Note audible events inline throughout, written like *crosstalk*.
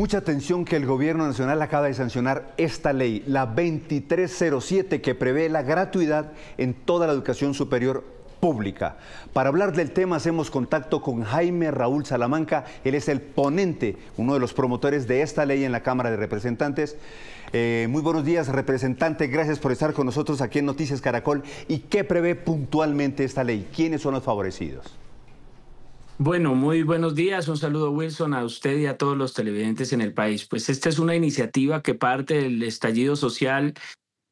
Mucha atención que el gobierno nacional acaba de sancionar esta ley, la 2307, que prevé la gratuidad en toda la educación superior pública. Para hablar del tema hacemos contacto con Jaime Raúl Salamanca, él es el ponente, uno de los promotores de esta ley en la Cámara de Representantes. Eh, muy buenos días, representante, gracias por estar con nosotros aquí en Noticias Caracol. ¿Y qué prevé puntualmente esta ley? ¿Quiénes son los favorecidos? Bueno, muy buenos días. Un saludo, Wilson, a usted y a todos los televidentes en el país. Pues esta es una iniciativa que parte del estallido social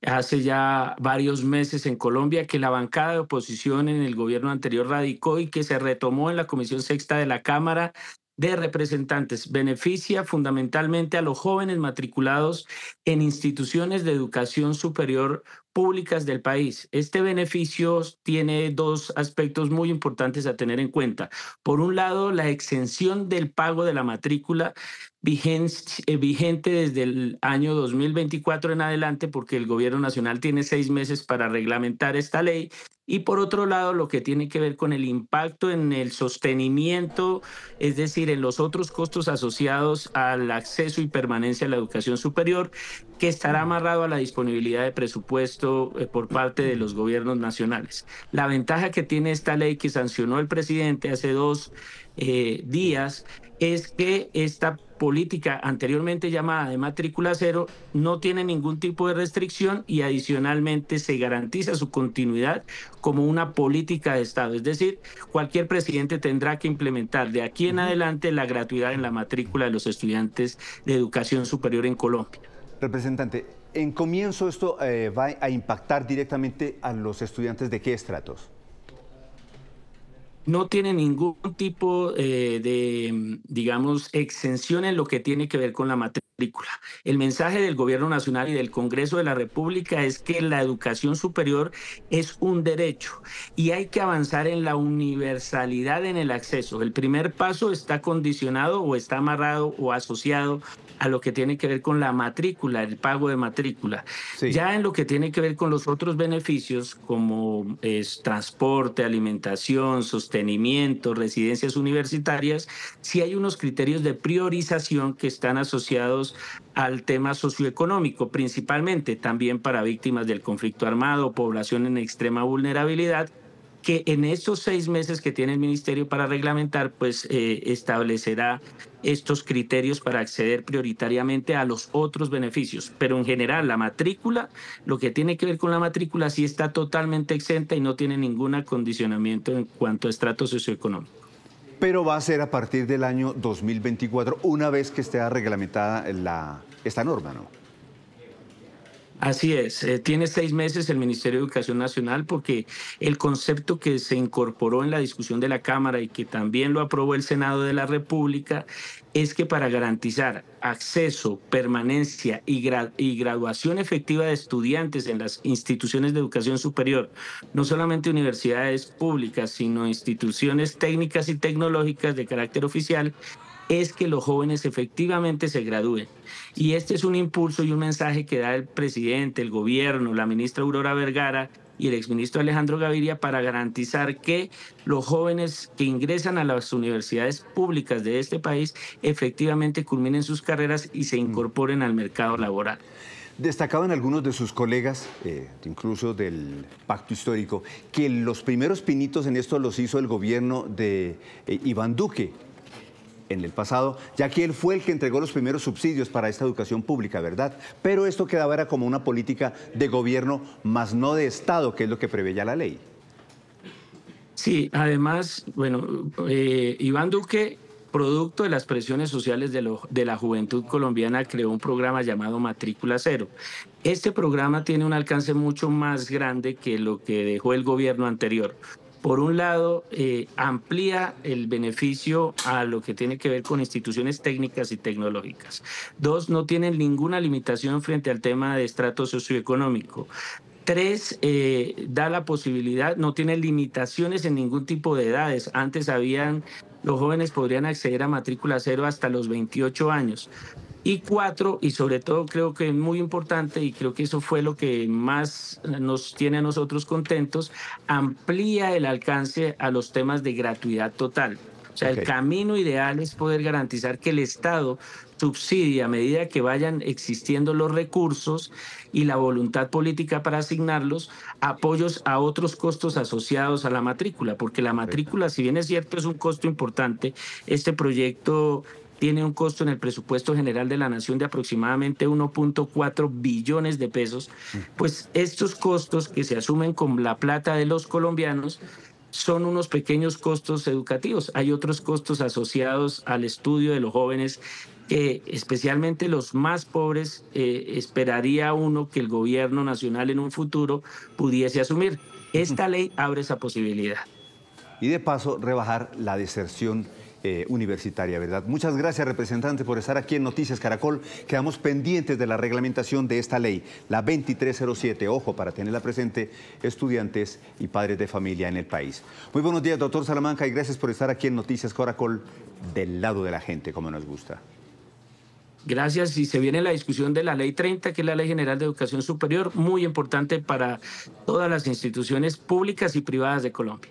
hace ya varios meses en Colombia que la bancada de oposición en el gobierno anterior radicó y que se retomó en la Comisión Sexta de la Cámara de Representantes. Beneficia fundamentalmente a los jóvenes matriculados en instituciones de educación superior públicas del país. Este beneficio tiene dos aspectos muy importantes a tener en cuenta. Por un lado, la exención del pago de la matrícula eh, vigente desde el año 2024 en adelante, porque el gobierno nacional tiene seis meses para reglamentar esta ley. Y por otro lado, lo que tiene que ver con el impacto en el sostenimiento, es decir, en los otros costos asociados al acceso y permanencia a la educación superior, que estará amarrado a la disponibilidad de presupuesto eh, por parte de los gobiernos nacionales. La ventaja que tiene esta ley que sancionó el presidente hace dos eh, días es que esta política anteriormente llamada de matrícula cero no tiene ningún tipo de restricción y adicionalmente se garantiza su continuidad como una política de Estado. Es decir, cualquier presidente tendrá que implementar de aquí en adelante la gratuidad en la matrícula de los estudiantes de educación superior en Colombia. Representante, en comienzo esto eh, va a impactar directamente a los estudiantes de qué estratos? No tiene ningún tipo eh, de, digamos, exención en lo que tiene que ver con la materia el mensaje del Gobierno Nacional y del Congreso de la República es que la educación superior es un derecho y hay que avanzar en la universalidad en el acceso. El primer paso está condicionado o está amarrado o asociado a lo que tiene que ver con la matrícula, el pago de matrícula. Ya en lo que tiene que ver con los otros beneficios como es transporte, alimentación, sostenimiento, residencias universitarias, sí hay unos criterios de priorización que están asociados al tema socioeconómico, principalmente también para víctimas del conflicto armado, población en extrema vulnerabilidad, que en esos seis meses que tiene el ministerio para reglamentar, pues eh, establecerá estos criterios para acceder prioritariamente a los otros beneficios. Pero en general, la matrícula, lo que tiene que ver con la matrícula, sí está totalmente exenta y no tiene ningún acondicionamiento en cuanto a estrato socioeconómico pero va a ser a partir del año 2024, una vez que esté reglamentada la, esta norma, ¿no? Así es, eh, tiene seis meses el Ministerio de Educación Nacional porque el concepto que se incorporó en la discusión de la Cámara y que también lo aprobó el Senado de la República es que para garantizar acceso, permanencia y, y graduación efectiva de estudiantes en las instituciones de educación superior, no solamente universidades públicas, sino instituciones técnicas y tecnológicas de carácter oficial, es que los jóvenes efectivamente se gradúen. Y este es un impulso y un mensaje que da el presidente, el gobierno, la ministra Aurora Vergara y el exministro Alejandro Gaviria para garantizar que los jóvenes que ingresan a las universidades públicas de este país efectivamente culminen sus carreras y se mm. incorporen al mercado laboral. Destacaban algunos de sus colegas, eh, incluso del pacto histórico, que los primeros pinitos en esto los hizo el gobierno de eh, Iván Duque, en el pasado, ya que él fue el que entregó los primeros subsidios para esta educación pública, ¿verdad? Pero esto quedaba era como una política de gobierno, más no de Estado, que es lo que preveía la ley. Sí, además, bueno, eh, Iván Duque, producto de las presiones sociales de, de la juventud colombiana, creó un programa llamado Matrícula Cero. Este programa tiene un alcance mucho más grande que lo que dejó el gobierno anterior. Por un lado, eh, amplía el beneficio a lo que tiene que ver con instituciones técnicas y tecnológicas. Dos, no tienen ninguna limitación frente al tema de estrato socioeconómico. Tres, eh, da la posibilidad, no tiene limitaciones en ningún tipo de edades. Antes habían, los jóvenes podrían acceder a matrícula cero hasta los 28 años. Y cuatro, y sobre todo creo que es muy importante, y creo que eso fue lo que más nos tiene a nosotros contentos, amplía el alcance a los temas de gratuidad total. O sea, el camino ideal es poder garantizar que el Estado subsidia a medida que vayan existiendo los recursos y la voluntad política para asignarlos, apoyos a otros costos asociados a la matrícula, porque la matrícula, si bien es cierto, es un costo importante, este proyecto tiene un costo en el presupuesto general de la nación de aproximadamente 1.4 billones de pesos, pues estos costos que se asumen con la plata de los colombianos son unos pequeños costos educativos. Hay otros costos asociados al estudio de los jóvenes que especialmente los más pobres eh, esperaría uno que el gobierno nacional en un futuro pudiese asumir. Esta *laughs* ley abre esa posibilidad. Y de paso, rebajar la deserción eh, universitaria, ¿verdad? Muchas gracias, representante, por estar aquí en Noticias Caracol. Quedamos pendientes de la reglamentación de esta ley, la 2307. Ojo, para tenerla presente, estudiantes y padres de familia en el país. Muy buenos días, doctor Salamanca, y gracias por estar aquí en Noticias Caracol, del lado de la gente, como nos gusta. Gracias. Y se viene la discusión de la Ley 30, que es la Ley General de Educación Superior, muy importante para todas las instituciones públicas y privadas de Colombia.